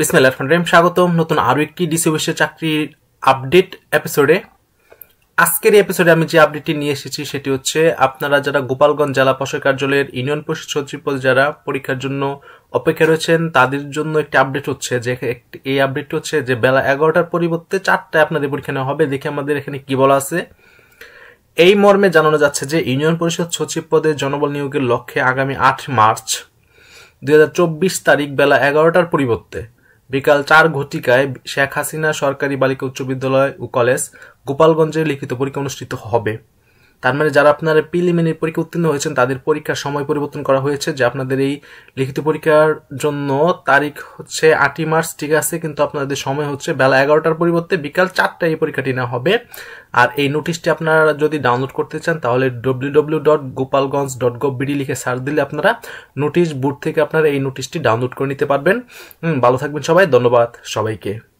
বিসমিল্লা রহমান স্বাগতম নতুন আরও একটি ডিসিবিসের চাকরির আপডেট এপিসোডে আজকের এপিসোডে আমি যে আপডেটটি নিয়ে এসেছি সেটি হচ্ছে আপনারা যারা গোপালগঞ্জ জেলা প্রশাসক কার্যালয়ের ইউনিয়ন পরিষদ সচিব যারা পরীক্ষার জন্য অপেক্ষা রয়েছেন তাদের জন্য একটি আপডেট হচ্ছে যে এই আপডেটটি হচ্ছে যে বেলা এগারোটার পরিবর্তে চারটায় আপনাদের পরীক্ষা নেওয়া হবে দেখে আমাদের এখানে কি বলা আছে এই মর্মে জানানো যাচ্ছে যে ইউনিয়ন পরিষদ সচিব পদে জনবল নিয়োগের লক্ষ্যে আগামী আট মার্চ দুই তারিখ বেলা এগারোটার পরিবর্তে বিকাল চার ঘটিকায় শেখ হাসিনা সরকারি বালিকা উচ্চ বিদ্যালয় ও কলেজ গোপালগঞ্জে লিখিত পরীক্ষা অনুষ্ঠিত হবে তার মানে যারা আপনারা প্রিলিমিনারি পরীক্ষা উত্তীর্ণ হয়েছেন তাদের পরীক্ষার সময় পরিবর্তন করা হয়েছে যে আপনাদের এই লিখিত পরীক্ষার জন্য তারিখ হচ্ছে আটই মার্চ ঠিক আছে কিন্তু আপনাদের সময় হচ্ছে বেলা এগারোটার পরিবর্তে বিকাল চারটায় এই পরীক্ষাটি নেওয়া হবে আর এই নোটিশটি আপনারা যদি ডাউনলোড করতে চান তাহলে ডব্লিউ ডট গোপালগঞ্জ ডট লিখে সার্চ দিলে আপনারা নোটিশ বুট থেকে আপনারা এই নোটিশটি ডাউনলোড করে নিতে পারবেন ভালো থাকবেন সবাই ধন্যবাদ সবাইকে